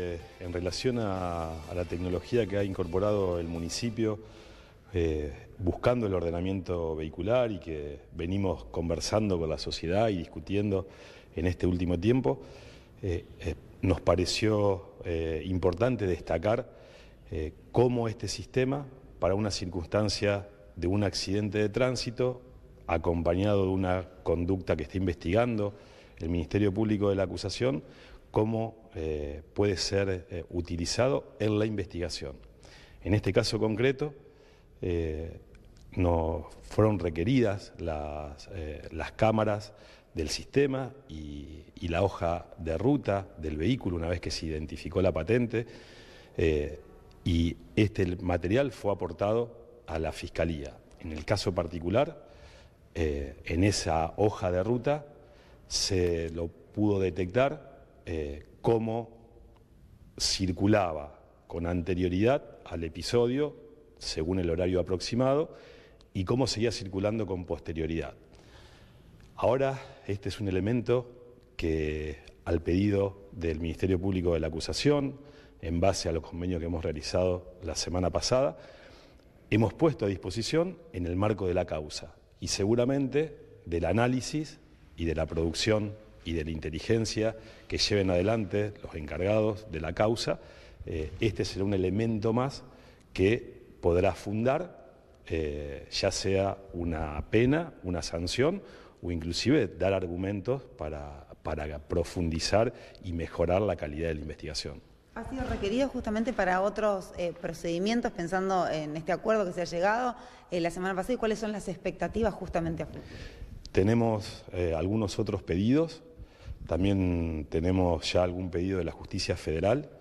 Eh, en relación a, la tecnología que ha incorporado el municipio, eh, buscando el ordenamiento vehicular y que venimos conversando con la sociedad y discutiendo en este último tiempo, eh, nos pareció importante destacar cómo este sistema, para una circunstancia de un accidente de tránsito, acompañado de una conducta que está investigando el Ministerio Público de la Acusación, cómo eh, puede ser eh, utilizado en la investigación. En este caso concreto, eh, nos fueron requeridas las, cámaras del sistema y, la hoja de ruta del vehículo una vez que se identificó la patente y este material fue aportado a la Fiscalía. En el caso particular, en esa hoja de ruta se lo pudo detectar eh, cómo circulaba con anterioridad al episodio, según el horario aproximado, y cómo seguía circulando con posterioridad. Ahora, este es un elemento que al pedido del Ministerio Público de la Acusación, en base a los convenios que hemos realizado la semana pasada, hemos puesto a disposición en el marco de la causa y seguramente del análisis y de la producción y de la inteligencia que lleven adelante los encargados de la causa, eh, este será un elemento más que podrá fundar eh, ya sea una pena, una sanción o inclusive dar argumentos para, profundizar y mejorar la calidad de la investigación. Ha sido requerido justamente para otros eh, procedimientos, pensando en este acuerdo que se ha llegado la semana pasada y cuáles son las expectativas justamente a Tenemos algunos otros pedidos también tenemos ya algún pedido de la justicia federal